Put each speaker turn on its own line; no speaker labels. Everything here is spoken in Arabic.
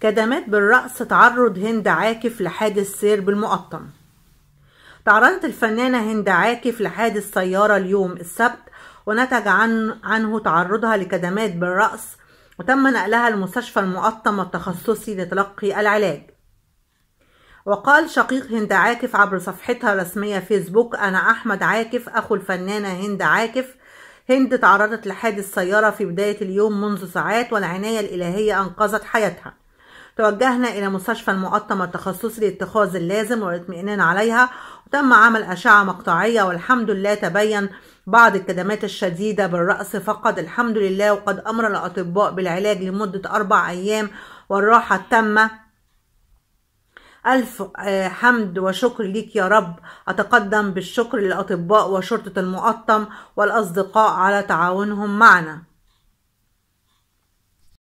كدمات بالرأس تعرض هند عاكف لحادث سير بالمقطم تعرضت الفنانة هند عاكف لحادث سيارة اليوم السبت ونتج عن عنه تعرضها لكدمات بالرأس وتم نقلها لمستشفى المقطم التخصصي لتلقي العلاج وقال شقيق هند عاكف عبر صفحتها الرسمية فيسبوك أنا أحمد عاكف أخو الفنانة هند عاكف هند تعرضت لحادث سيارة في بداية اليوم منذ ساعات والعناية الإلهية أنقذت حياتها توجهنا إلى مستشفى المقطم التخصصي لاتخاذ اللازم والاطمئنان عليها وتم عمل أشعة مقطعية والحمد لله تبين بعض الكدمات الشديدة بالرأس فقط الحمد لله وقد أمر الأطباء بالعلاج لمدة أربع أيام والراحة التامة ألف آه، حمد وشكر ليك يا رب أتقدم بالشكر للأطباء وشرطة المقطم والأصدقاء على تعاونهم معنا